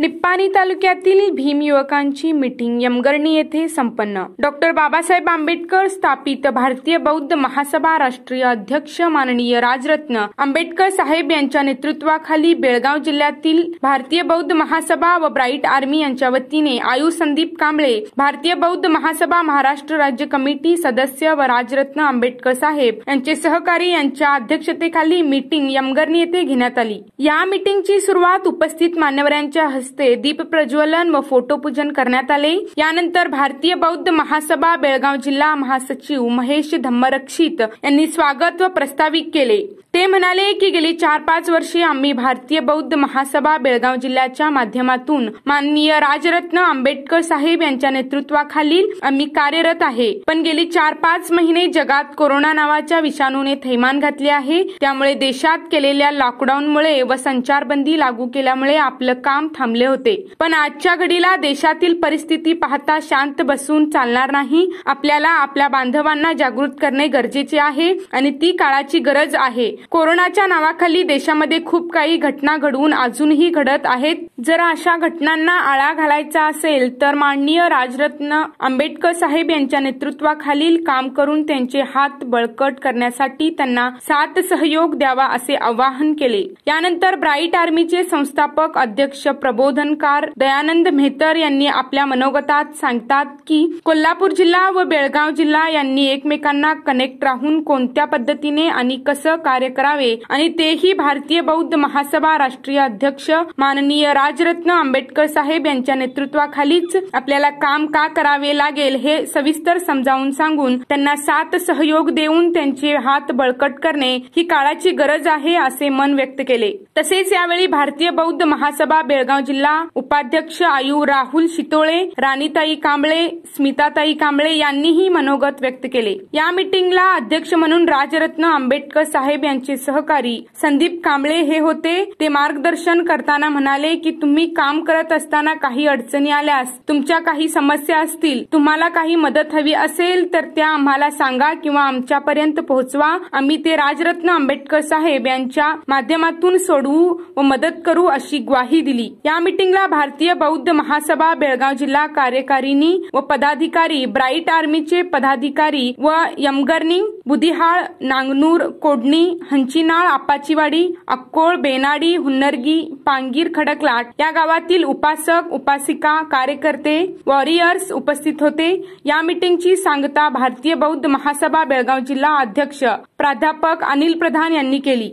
निप्पाणी तालुक्यातील भीम युवकांची मीटिंग यमगर्णी येथे संपन्न डॉक्टर बाबासाहेब आंबेडकर स्थापित भारतीय बौद्ध महासभा राष्ट्रीय अध्यक्ष माननीय राजरत्न आंबेडकर साहेब यांच्या नेतृत्वाखाली बेळगाव जिल्ह्यातील भारतीय बौद्ध महासभा व ब्राईट आर्मी यांच्या वतीने आयु संदीप कांबळे भारतीय बौद्ध महासभा महाराष्ट्र राज्य कमिटी सदस्य व राजरत्न आंबेडकर साहेब यांचे सहकारी यांच्या अध्यक्षतेखाली मिटिंग यमगर्णी येथे घेण्यात आली या मिटिंगची सुरुवात उपस्थित मान्यवरांच्या हस्ते दीप प्रज्वलन व फोटो पूजन करण्यात आले यानंतर भारतीय बौद्ध महासभा बेळगाव जिल्हा महासचिव महेश धम्मरक्षित यांनी स्वागत व प्रस्तावित केले ते म्हणाले की गेली चार पाच वर्षे आम्ही भारतीय बौद्ध महासभा बेळगाव जिल्ह्याच्या माध्यमातून माननीय राजरत्न आंबेडकर साहेब यांच्या नेतृत्वाखालील आम्ही कार्यरत आहे पण गेली चार पाच महिने जगात कोरोना नावाच्या विषाणूने थैमान घातले आहे त्यामुळे देशात केलेल्या लॉकडाऊनमुळे व संचारबंदी लागू केल्यामुळे आपलं काम थांबलं थांबले होते पण आजच्या घडीला देशातील परिस्थिती पाहता शांत बसून चालणार नाही आपल्याला आपल्या बांधवांना जागृत करणे गरजेचे आहे आणि ती काळाची गरज आहे कोरोनाच्या नावाखाली देशामध्ये खूप काही घटना घडवून अजूनही घडत आहेत जर अशा घटनांना आळा घालायचा असेल तर माननीय राजरत्न आंबेडकर साहेब यांच्या नेतृत्वाखालील काम करून त्यांचे हात बळकट करण्यासाठी त्यांना साथ सहयोग द्यावा असे आवाहन केले यानंतर ब्राईट आर्मीचे संस्थापक अध्यक्ष प्रबोधनकार दयानंद मेहतर यांनी आपल्या मनोगतात सांगतात की कोल्हापूर जिल्हा व बेळगाव जिल्हा यांनी एकमेकांना कनेक्ट राहून कोणत्या पद्धतीने आणि कसं कार्य करावे आणि तेही भारतीय बौद्ध महासभा राष्ट्रीय अध्यक्ष माननीय राज राजरत्न आंबेडकर साहेब यांच्या नेतृत्वाखालीच आपल्याला काम का करावे लागेल हे सविस्तर समजावून सांगून त्यांना साथ सहयोग देऊन त्यांचे हात बळकट करणे ही काळाची गरज आहे असे मन व्यक्त केले तसेच यावेळी भारतीय बौद्ध महासभा बेळगाव जिल्हा उपाध्यक्ष आयु राहुल शितोळे राणीताई कांबळे स्मिताताई कांबळे यांनीही मनोगत व्यक्त केले या मिटिंगला अध्यक्ष म्हणून राजरत्न आंबेडकर साहेब यांचे सहकारी संदीप कांबळे हे होते ते मार्गदर्शन करताना म्हणाले की तुम्ही काम करत असताना काही अडचणी आल्यास तुमच्या काही समस्या असतील तुम्हाला काही मदत हवी असेल तर त्या आम्हाला सांगा किंवा आमच्यापर्यंत पोहोचवा आम्ही ते राजरत्न आंबेडकर साहेब यांच्या माध्यमातून सोडवू व मदत करू अशी ग्वाही दिली या मिटिंगला भारतीय बौद्ध महासभा बेळगाव जिल्हा कार्यकारिणी व पदाधिकारी ब्राईट आर्मीचे पदाधिकारी व यमगर्निंग बुदिहाळ नांगनूर कोडणी हंचीनाळ आपाचीवाडी अक्कोळ बेनाडी हुन्नरगी पांगीर खडकलाट या गावातील उपासक उपासिका कार्यकर्ते वॉरियर्स उपस्थित होते या मीटिंगची सांगता भारतीय बौद्ध महासभा बेळगाव जिल्हा अध्यक्ष प्राध्यापक अनिल प्रधान यांनी केली